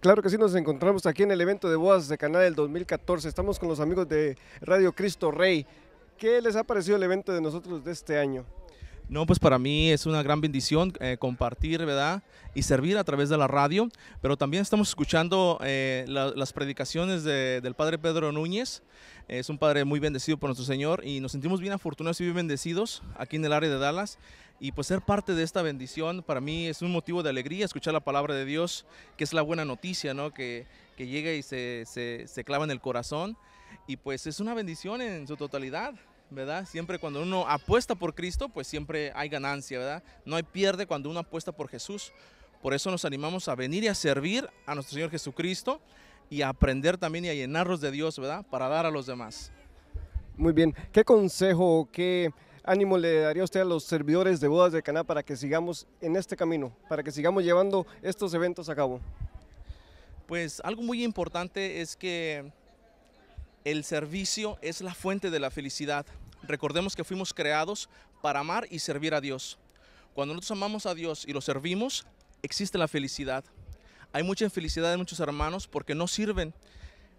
Claro que sí, nos encontramos aquí en el evento de bodas de canal del 2014. Estamos con los amigos de Radio Cristo Rey. ¿Qué les ha parecido el evento de nosotros de este año? No, pues para mí es una gran bendición eh, compartir, ¿verdad? Y servir a través de la radio, pero también estamos escuchando eh, las predicaciones del Padre Pedro Núñez. Es un padre muy bendecido por nuestro Señor y nos sentimos bien afortunados y bien bendecidos aquí en el área de Dallas y pues ser parte de esta bendición para mí es un motivo de alegría escuchar la palabra de Dios, que es la buena noticia, ¿no? Que, que llega y se, se, clava en el corazón y pues es una bendición en su totalidad. ¿Verdad? Siempre cuando uno apuesta por Cristo, pues siempre hay ganancia, ¿verdad? No hay pierde cuando uno apuesta por Jesús. Por eso nos animamos a venir y a servir a nuestro Señor Jesucristo y a aprender también y a llenarnos de Dios, ¿verdad? Para dar a los demás. Muy bien. ¿Qué consejo, qué ánimo le daría usted a los servidores de bodas de Caná para que sigamos en este camino, para que sigamos llevando estos eventos a cabo? Pues algo muy importante es que el servicio es la fuente de la felicidad. Recordemos que fuimos creados para amar y servir a Dios. Cuando nosotros amamos a Dios y lo servimos, existe la felicidad. Hay mucha infelicidad en muchos hermanos porque no sirven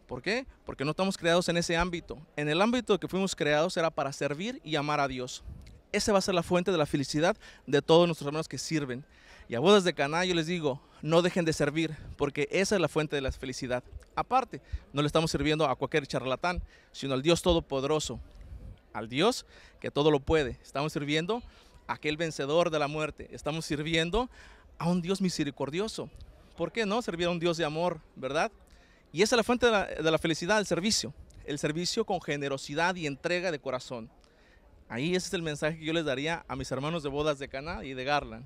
¿Por qué? Porque no estamos creados en ese ámbito. En el ámbito que fuimos creados era para servir y amar a Dios. Esa va a ser la fuente de la felicidad de todos nuestros hermanos que sirven. Y a bodas de cana yo les digo, no dejen de servir, porque esa es la fuente de la felicidad. Aparte, no le estamos sirviendo a cualquier charlatán, sino al Dios Todopoderoso, al Dios que todo lo puede. Estamos sirviendo a aquel vencedor de la muerte, estamos sirviendo a un Dios misericordioso. ¿Por qué no servir a un Dios de amor, verdad? Y esa es la fuente de la, felicidad, el servicio. El servicio con generosidad y entrega de corazón. Ahí ese es el mensaje que yo les daría a mis hermanos de bodas de Cana y de Garland.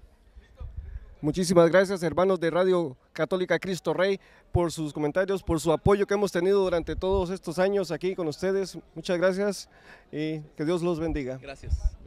Muchísimas gracias, hermanos de Radio Católica Cristo Rey, por sus comentarios, por su apoyo que hemos tenido durante todos estos años aquí con ustedes. Muchas gracias y que Dios los bendiga. Gracias.